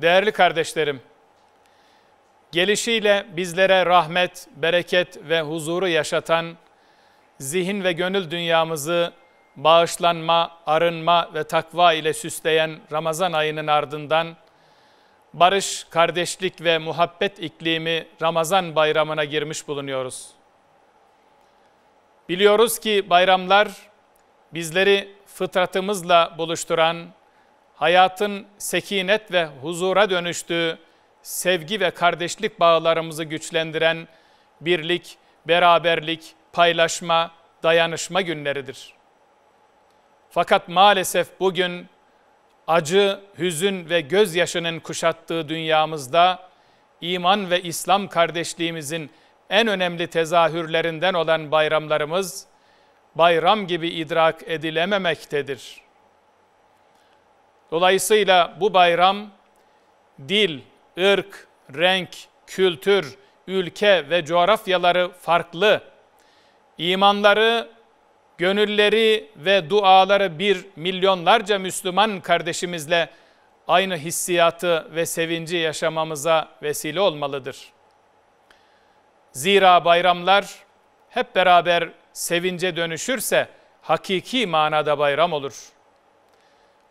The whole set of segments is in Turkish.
Değerli kardeşlerim, gelişiyle bizlere rahmet, bereket ve huzuru yaşatan zihin ve gönül dünyamızı bağışlanma, arınma ve takva ile süsleyen Ramazan ayının ardından barış, kardeşlik ve muhabbet iklimi Ramazan bayramına girmiş bulunuyoruz. Biliyoruz ki bayramlar bizleri fıtratımızla buluşturan, hayatın sekinet ve huzura dönüştüğü sevgi ve kardeşlik bağlarımızı güçlendiren birlik, beraberlik, paylaşma, dayanışma günleridir. Fakat maalesef bugün acı, hüzün ve gözyaşının kuşattığı dünyamızda iman ve İslam kardeşliğimizin en önemli tezahürlerinden olan bayramlarımız bayram gibi idrak edilememektedir.'' Dolayısıyla bu bayram dil, ırk, renk, kültür, ülke ve coğrafyaları farklı. İmanları, gönülleri ve duaları bir milyonlarca Müslüman kardeşimizle aynı hissiyatı ve sevinci yaşamamıza vesile olmalıdır. Zira bayramlar hep beraber sevince dönüşürse hakiki manada bayram olur.''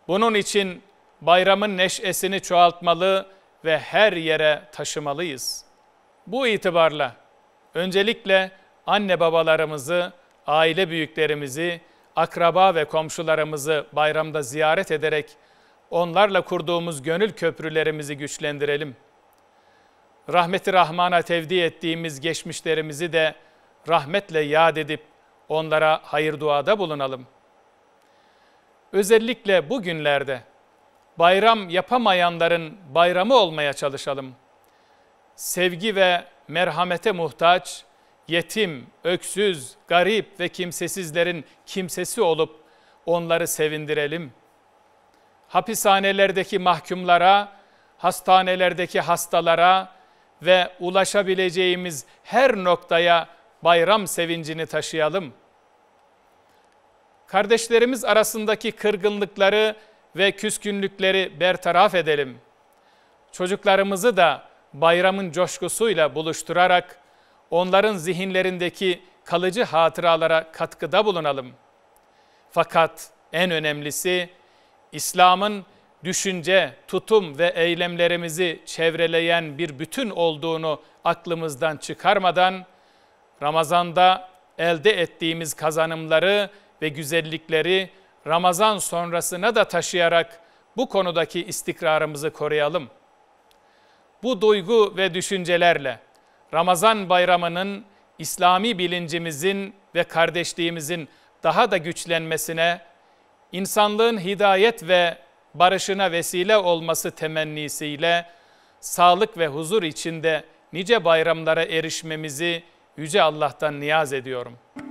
Bunun için bayramın neşesini çoğaltmalı ve her yere taşımalıyız. Bu itibarla öncelikle anne babalarımızı, aile büyüklerimizi, akraba ve komşularımızı bayramda ziyaret ederek onlarla kurduğumuz gönül köprülerimizi güçlendirelim. Rahmeti Rahman'a tevdi ettiğimiz geçmişlerimizi de rahmetle yad edip onlara hayır duada bulunalım.'' özellikle bugünlerde bayram yapamayanların bayramı olmaya çalışalım. Sevgi ve merhamete muhtaç, yetim, öksüz, garip ve kimsesizlerin kimsesi olup onları sevindirelim. Hapishanelerdeki mahkumlara, hastanelerdeki hastalara ve ulaşabileceğimiz her noktaya bayram sevincini taşıyalım.'' kardeşlerimiz arasındaki kırgınlıkları ve küskünlükleri bertaraf edelim. Çocuklarımızı da bayramın coşkusuyla buluşturarak onların zihinlerindeki kalıcı hatıralara katkıda bulunalım. Fakat en önemlisi İslam'ın düşünce, tutum ve eylemlerimizi çevreleyen bir bütün olduğunu aklımızdan çıkarmadan Ramazan'da elde ettiğimiz kazanımları ve güzellikleri Ramazan sonrasına da taşıyarak bu konudaki istikrarımızı koruyalım. Bu duygu ve düşüncelerle Ramazan bayramının İslami bilincimizin ve kardeşliğimizin daha da güçlenmesine, insanlığın hidayet ve barışına vesile olması temennisiyle sağlık ve huzur içinde nice bayramlara erişmemizi Yüce Allah'tan niyaz ediyorum.''